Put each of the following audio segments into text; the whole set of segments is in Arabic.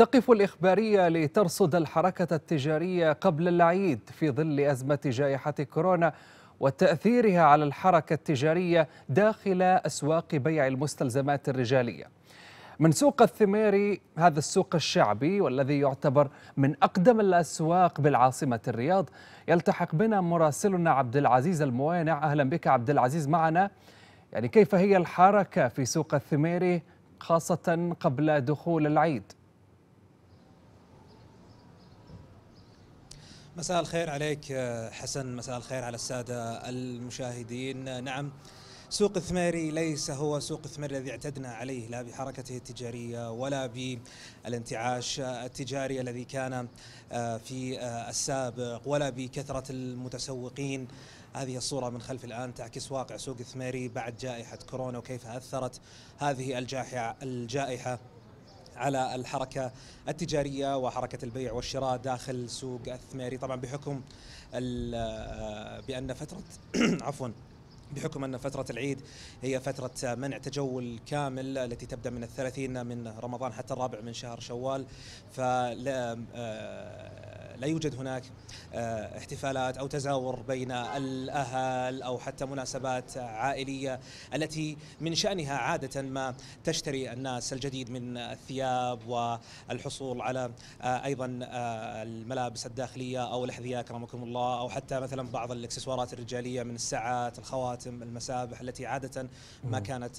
تقف الإخبارية لترصد الحركة التجارية قبل العيد في ظل أزمة جائحة كورونا وتأثيرها على الحركة التجارية داخل أسواق بيع المستلزمات الرجالية من سوق الثميري هذا السوق الشعبي والذي يعتبر من أقدم الأسواق بالعاصمة الرياض يلتحق بنا مراسلنا عبد العزيز الموانع أهلا بك عبد العزيز معنا يعني كيف هي الحركة في سوق الثميري خاصة قبل دخول العيد؟ مساء الخير عليك آه، حسن مساء الخير على السادة المشاهدين آه، نعم سوق الثميري ليس هو سوق الثمر الذي اعتدنا عليه لا بحركته التجارية ولا بالانتعاش التجاري الذي كان آه، في السابق ولا بكثرة المتسوقين هذه الصورة من خلف الآن تعكس واقع سوق الثميري بعد جائحة كورونا وكيف أثرت هذه الجائحة, الجائحة على الحركة التجارية وحركة البيع والشراء داخل سوق الثماري طبعا بحكم آه، بأن فترة عفوا بحكم أن فترة العيد هي فترة منع تجول كامل التي تبدأ من الثلاثين من رمضان حتى الرابع من شهر شوال فلا آه، لا يوجد هناك آه، احتفالات أو تزاور بين الأهل أو حتى مناسبات عائلية التي من شأنها عادة ما تشتري الناس الجديد من الثياب والحصول على آه، أيضا آه، الملابس الداخلية أو الأحذية كرمكم الله أو حتى مثلا بعض الاكسسوارات الرجالية من الساعات الخواتم المسابح التي عادة ما كانت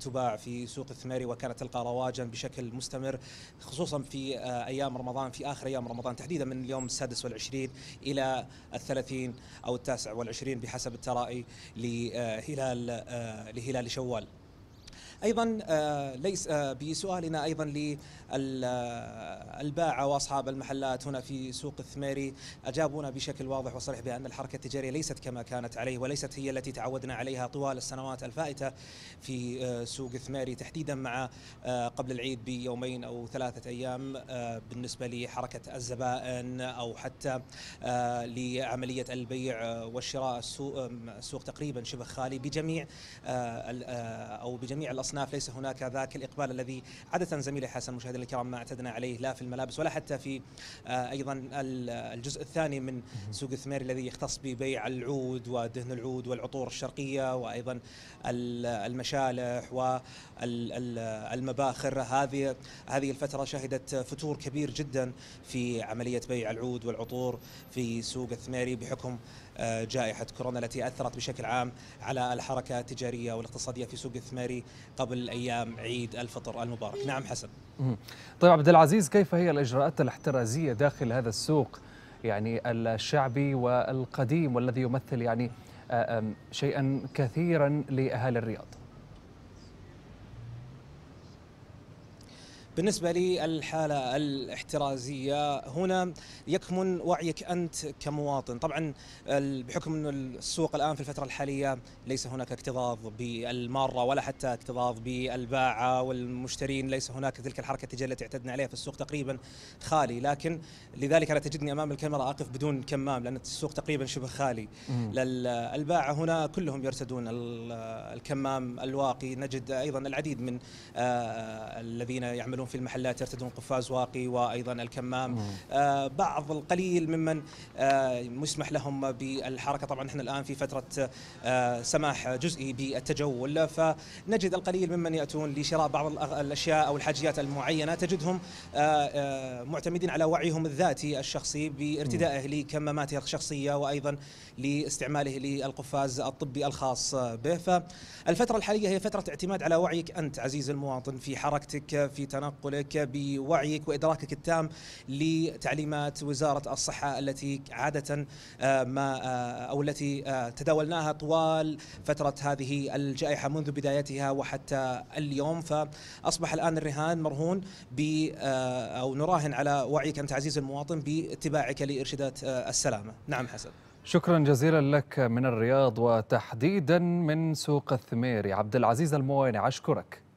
تباع في سوق الثماري وكانت تلقى رواجا بشكل مستمر خصوصا في أيام رمضان في آخر أيام رمضان تحديدا جديده من اليوم السادس والعشرين إلى الثلاثين أو التاسع والعشرين بحسب الترائي لهلال آه، لهلال شوال ايضا آه، ليس آه، بسؤالنا ايضا للباعه واصحاب المحلات هنا في سوق الثميري اجابونا بشكل واضح وصريح بان الحركه التجاريه ليست كما كانت عليه وليست هي التي تعودنا عليها طوال السنوات الفائته في آه، سوق الثميري تحديدا مع قبل العيد بيومين او ثلاثه ايام بالنسبه لحركه الزبائن او حتى لعمليه البيع والشراء السوق تقريبا شبه خالي بجميع او بجميع الأصناف ليس هناك ذاك الإقبال الذي عادة زميلي حسن مشاهدينا الكرام ما اعتدنا عليه لا في الملابس ولا حتى في آه، أيضا الجزء الثاني من سوق ثمير الذي يختص ببيع العود ودهن العود والعطور الشرقية وأيضا المشالح والمباخر هذه هذه الفترة شهدت فتور كبير جدا في عملية بيع العود والعطور في سوق الثميري بحكم آه، جائحة كورونا التي أثرت بشكل عام على الحركة التجارية والاقتصادية في سوق الثميري قبل أيام عيد الفطر المبارك نعم حسن طيب عبد العزيز كيف هي الإجراءات الاحترازية داخل هذا السوق يعني الشعبي والقديم والذي يمثل يعني آه، شيئا كثيرا لأهالي الرياض بالنسبة للحالة الاحترازية هنا يكمن وعيك أنت كمواطن طبعا بحكم أن السوق الآن في الفترة الحالية ليس هناك اكتظاظ بالمارة ولا حتى اكتظاظ بالباعة والمشترين ليس هناك تلك الحركة التجارية التي اعتدنا عليها في السوق تقريبا خالي لكن لذلك أنا تجدني أمام الكاميرا أقف بدون كمام لأن السوق تقريبا شبه خالي الباعة هنا كلهم يرتدون الكمام الواقي نجد أيضا العديد من آه، الذين يعملون في المحلات يرتدون قفاز واقي وايضا الكمام آه، بعض القليل ممن آه، مسمح لهم بالحركه طبعا نحن الان في فتره آه، سماح جزئي بالتجول فنجد القليل ممن ياتون لشراء بعض الاشياء او الحاجيات المعينه تجدهم معتمدين على وعيهم الذاتي الشخصي بارتدائه لكماماته الشخصيه وايضا لاستعماله للقفاز الطبي الخاص به فالفتره الحاليه هي فتره اعتماد على وعيك انت عزيز المواطن في حركتك في تناول تنقلك بوعيك وإدراكك التام لتعليمات وزارة الصحة التي عادة آه، ما آه، أو التي آه، تداولناها طوال فترة هذه الجائحة منذ بدايتها وحتى اليوم فأصبح الآن الرهان مرهون ب أو نراهن على وعيك أنت عزيز المواطن باتباعك لإرشادات السلامة نعم حسن شكرا جزيلا لك من الرياض وتحديدا من سوق الثميري عبد العزيز الموانع اشكرك